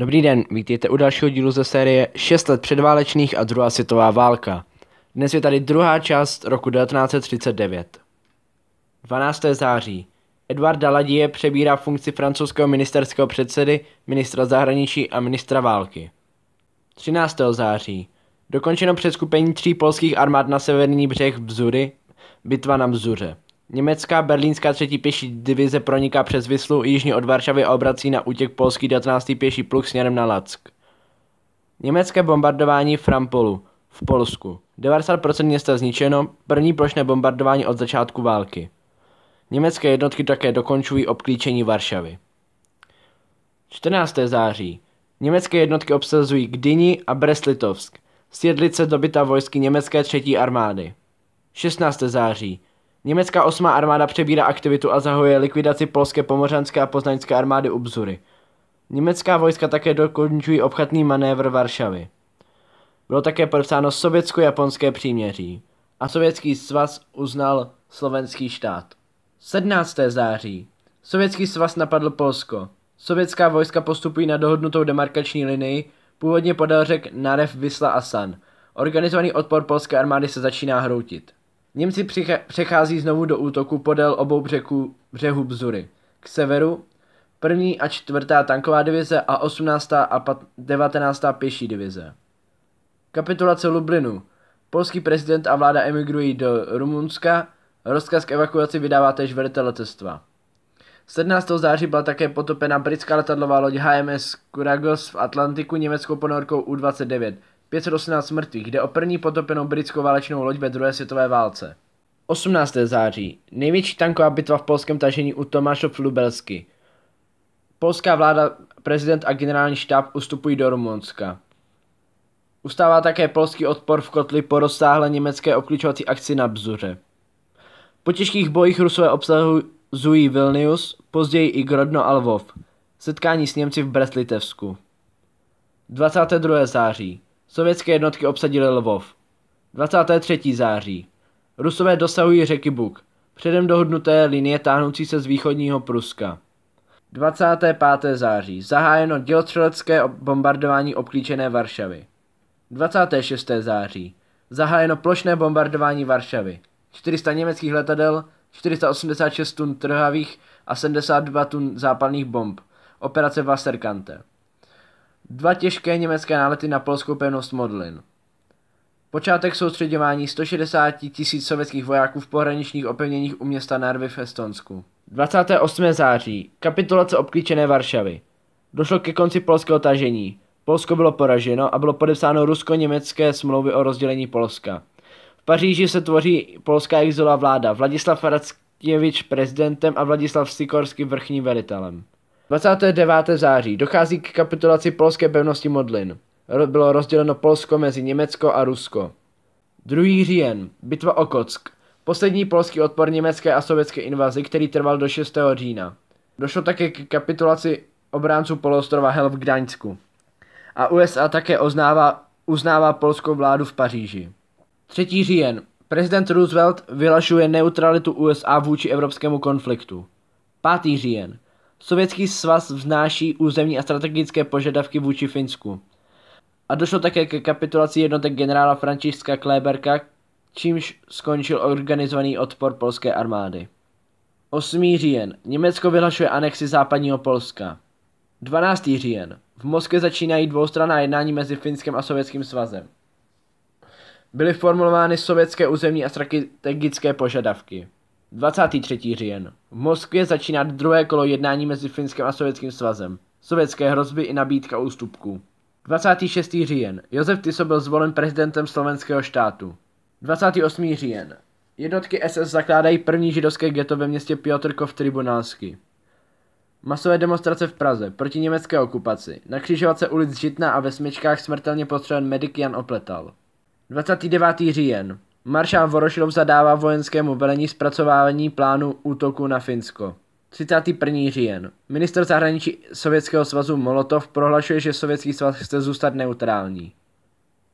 Dobrý den, vítejte u dalšího dílu ze série 6 let předválečných a druhá světová válka. Dnes je tady druhá část roku 1939. 12. září. Edward Daladier přebírá funkci francouzského ministerského předsedy, ministra zahraničí a ministra války. 13. září. Dokončeno přeskupení tří polských armád na severní břeh Bzury, bitva na Bzuře. Německá berlínská třetí pěší divize proniká přes Vyslu jižně od Varšavy a obrací na útěk polský 19. pěší pluk směrem na Lack. Německé bombardování Frampolu v Polsku. 90% města zničeno, první plošné bombardování od začátku války. Německé jednotky také dokončují obklíčení Varšavy. 14. září. Německé jednotky obsazují Gdyni a Breslitovsk. Sjedlice dobyta vojsky německé třetí armády. 16. září. Německá osmá armáda přebírá aktivitu a zahajuje likvidaci polské pomořanské a poznaňské armády Ubzury. Německá vojska také dokončují obchatný manévr Varšavy. Bylo také podepsáno sovětsko-japonské příměří a sovětský svaz uznal slovenský štát. 17. září. Sovětský svaz napadl Polsko. Sovětská vojska postupují na dohodnutou demarkační linii, původně podal řek Narev, Vysla a San. Organizovaný odpor polské armády se začíná hroutit. Němci přechází znovu do útoku podél obou břehu, břehu Bzury. K severu první a čtvrtá tanková divize a 18. a 19. pěší divize. Kapitulace Lublinu. Polský prezident a vláda emigrují do Rumunska, rozkaz k evakuaci vydává též velitel letectva. 17. září byla také potopena britská letadlová loď HMS Kuragos v Atlantiku německou ponorkou U-29. 518 mrtvých, jde o první potopenou britskou válečnou loď ve druhé světové válce. 18. září. Největší tanková bitva v polském tažení u Tomášov Lubelsky. Polská vláda, prezident a generální štáb ustupují do Rumunska. Ustává také polský odpor v kotli po rozsáhlé německé obklíčovací akci na Bzuře. Po těžkých bojích Rusové obsahují Vilnius, později i Grodno a Lvov. Setkání s Němci v Breslitevsku. 22. září. Sovětské jednotky obsadily Lvov. 23. září. Rusové dosahují řeky Buk, předem dohodnuté linie táhnoucí se z východního Pruska. 25. září. Zahájeno dělostřelecké bombardování obklíčené Varšavy. 26. září. Zahájeno plošné bombardování Varšavy. 400 německých letadel, 486 tun trhavých a 72 tun zápalných bomb. Operace Wasserkante. Dva těžké německé nálety na polskou pevnost Modlin. Počátek soustředěvání 160 tisíc sovětských vojáků v pohraničních opevněních u města Narvy v Estonsku. 28. září. Kapitulace obklíčené Varšavy. Došlo ke konci polského tažení. Polsko bylo poraženo a bylo podepsáno rusko-německé smlouvy o rozdělení Polska. V Paříži se tvoří polská exilová vláda. Vladislav Radskěvič prezidentem a Vladislav Sikorsky vrchním velitelem. 29. září dochází k kapitulaci polské pevnosti Modlin. Bylo rozděleno Polsko mezi Německo a Rusko. 2. říjen. Bitva o Kock. Poslední polský odpor německé a sovětské invazi, který trval do 6. října. Došlo také k kapitulaci obránců Polostrova Hel v Gdaňsku. A USA také oznává, uznává polskou vládu v Paříži. 3. říjen. Prezident Roosevelt vylašuje neutralitu USA vůči evropskému konfliktu. 5. říjen. Sovětský svaz vznáší územní a strategické požadavky vůči Finsku. A došlo také ke kapitulaci jednotek generála Františka Kléberka, čímž skončil organizovaný odpor polské armády. 8. říjen. Německo vyhlašuje anexi západního Polska. 12. říjen. V Moskvě začínají dvoustranná jednání mezi Finskem a Sovětským svazem. Byly formulovány sovětské územní a strategické požadavky. 23. říjen. V Moskvě začíná druhé kolo jednání mezi Finskem a Sovětským svazem. Sovětské hrozby i nabídka ústupků. 26. říjen. Josef Tiso byl zvolen prezidentem slovenského štátu. 28. říjen. Jednotky SS zakládají první židovské geto ve městě Piotrkov Tribunálsky. Masové demonstrace v Praze proti německé okupaci. Na křižovatce ulic Žitna a ve smyčkách smrtelně postřelen medik Jan Opletal. 29. říjen. Maršál Vorošilov zadává vojenskému velení zpracovávání plánu útoku na Finsko. 31. říjen. Minister zahraničí Sovětského svazu Molotov prohlašuje, že Sovětský svaz chce zůstat neutrální.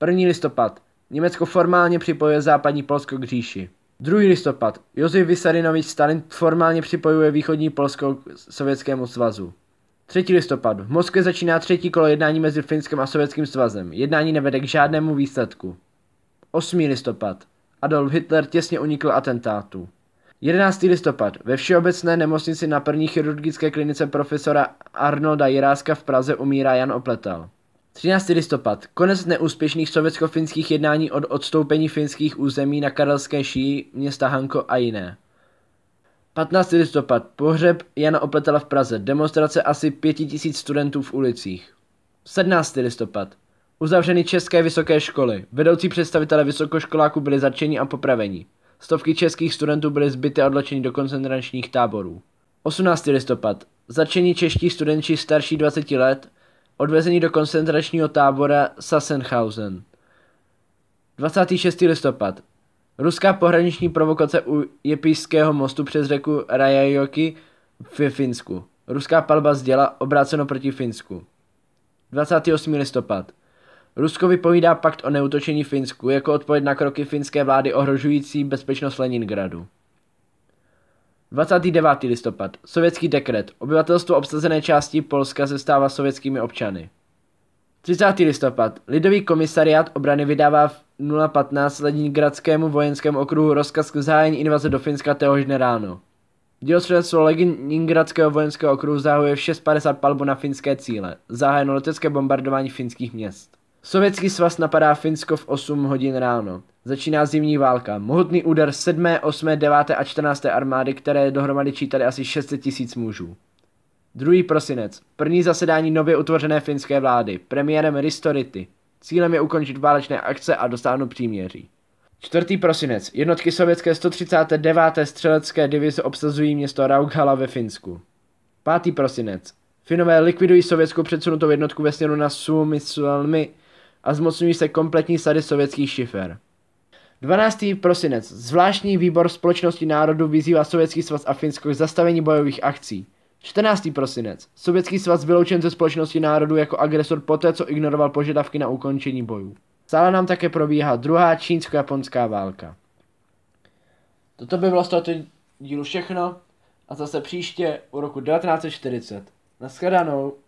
1. listopad. Německo formálně připojuje západní Polsko k říši. 2. listopad. Josef Vysarinovič Stalin formálně připojuje východní Polsko k Sovětskému svazu. 3. listopad. V Moskvě začíná třetí kolo jednání mezi Finskem a Sovětským svazem. Jednání nevede k žádnému výsledku. 8. listopad. Adolf Hitler těsně unikl atentátu. 11. listopad. Ve Všeobecné nemocnici na první chirurgické klinice profesora Arnolda Jiráska v Praze umírá Jan Opletal. 13. listopad. Konec neúspěšných sovětsko-finských jednání od odstoupení finských území na Karelské šíji, města Hanko a jiné. 15. listopad. Pohřeb Jana Opletala v Praze. Demonstrace asi 5000 studentů v ulicích. 17. listopad. Uzavřeny české vysoké školy. Vedoucí představitelé vysokoškoláků byli zatčeni a popraveni. Stovky českých studentů byly zbyty a odločeni do koncentračních táborů. 18. listopad. Začení čeští studenti starší 20 let odvezení do koncentračního tábora Sassenhausen. 26. listopad. Ruská pohraniční provokace u Jepijského mostu přes řeku Rajajoki v Finsku. Ruská palba zděla obráceno proti Finsku. 28. listopad. Rusko vypovídá pakt o neutočení Finsku jako odpověď na kroky finské vlády ohrožující bezpečnost Leningradu. 29. listopad. Sovětský dekret. Obyvatelstvo obsazené části Polska se stává sovětskými občany. 30. listopad. Lidový komisariát obrany vydává v 015 Leningradskému vojenskému okruhu rozkaz k zahájení invaze do Finska téhož dne ráno. Dělostředstvo Leningradského vojenského okruhu zahajuje v 6.50 palbu na finské cíle. Zahájeno letecké bombardování finských měst. Sovětský svaz napadá Finsko v 8 hodin ráno. Začíná zimní válka. Mohutný úder 7., 8., 9. a 14. armády, které dohromady čítali asi 600 tisíc mužů. 2. prosinec. První zasedání nově utvořené finské vlády. Premiérem Ristority. Cílem je ukončit válečné akce a dostáhnout příměří. 4. prosinec. Jednotky sovětské 139. střelecké divize obsazují město Raughala ve Finsku. 5. prosinec. Finové likvidují sovětskou předsunutou jednotku ve směru na Suomisalmi a zmocňují se kompletní sady sovětských šifer. 12. prosinec. Zvláštní výbor společnosti národů vyzývá Sovětský svaz a Finsko k zastavení bojových akcí. 14. prosinec. Sovětský svaz vyloučen ze společnosti národů jako agresor poté, co ignoroval požadavky na ukončení bojů. Stále nám také probíhá druhá čínsko-japonská válka. Toto by bylo z tohoto dílu všechno a zase příště u roku 1940. Naschledanou.